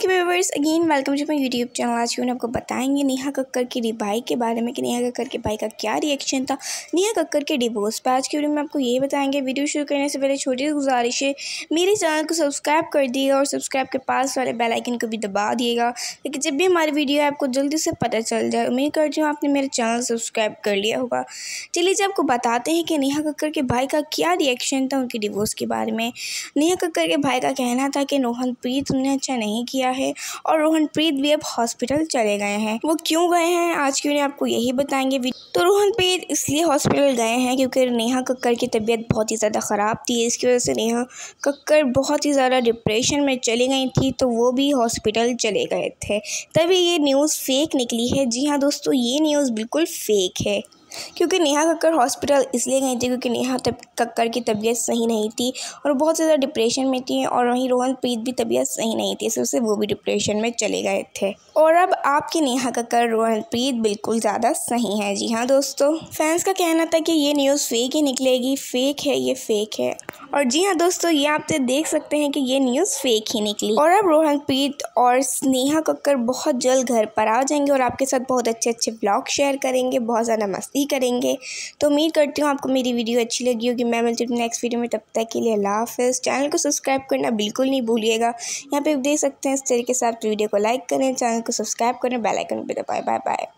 के viewers again welcome to my YouTube channel आज यून आपको बताएंगे नेहा कक्कर की रिबाई के बारे में कि नेहा कक्कर के भाई का क्या रिएक्शन था नेहा कक्कर के डिवोर्स पर आज की वीडियो में आपको ये बताएंगे वीडियो शुरू करने से पहले छोटी सी गुजारिश है मेरे चैनल को सब्सक्राइब कर दिएगा और सब्सक्राइब के पास वाले बेलाइकन को भी दबा दिएगा लेकिन जब भी हमारी वीडियो है आपको जल्दी से पता चल जाए उम्मीद करती हूँ आपने मेरा चैनल सब्सक्राइब कर लिया होगा चलिए जी आपको बताते हैं कि नेहा कक्कर के भाई का क्या रिएक्शन था उनके डिवोर्स के बारे में नेहा कक्कर के भाई का कहना था कि नोहन प्रीत तुमने अच्छा नहीं किया किया है और रोहनप्रीत भी अब हॉस्पिटल चले गए हैं वो क्यों गए हैं आज क्यों उन्हें आपको यही बताएंगे तो रोहनप्रीत इसलिए हॉस्पिटल गए हैं क्योंकि नेहा कक्कर की तबीयत बहुत ही ज़्यादा ख़राब थी इसकी वजह से नेहा कक्कर बहुत ही ज़्यादा डिप्रेशन में चली गई थी तो वो भी हॉस्पिटल चले गए थे तभी ये न्यूज़ फेक निकली है जी हाँ दोस्तों ये न्यूज़ बिल्कुल फेक है क्योंकि नेहा कक्कर हॉस्पिटल इसलिए गई थी क्योंकि नेहा तब कक्कर की तबीयत सही नहीं थी और बहुत ज़्यादा डिप्रेशन में थी और वहीं रोहन प्रीत भी तबीयत सही नहीं थी इससे वो भी डिप्रेशन में चले गए थे और अब आपके नेहा कक्कर रोहन प्रीत बिल्कुल ज़्यादा सही है जी हाँ दोस्तों फैंस का कहना था कि ये न्यूज़ फेक ही निकलेगी फेक है ये फेक है और जी हाँ दोस्तों ये आप तो देख सकते हैं कि ये न्यूज़ फेक ही निकली और अब रोहनप्रीत और स्नेहा कक्कर बहुत जल्द घर पर आ जाएंगे और आपके साथ बहुत अच्छे अच्छे ब्लॉग शेयर करेंगे बहुत ज़्यादा मस्ती करेंगे तो उम्मीद करती हूँ आपको मेरी वीडियो अच्छी लगी होगी मैं मिलती हूँ नेक्स्ट वीडियो में तब तक के लिए अला हाफ़ चैनल को सब्सक्राइब करना बिल्कुल नहीं भूलिएगा यहाँ पर देख सकते हैं इस तरीके से आप वीडियो तो को लाइक करें चैनल को सब्सक्राइब करें बेलाइकन पर दबाएँ बाय बाय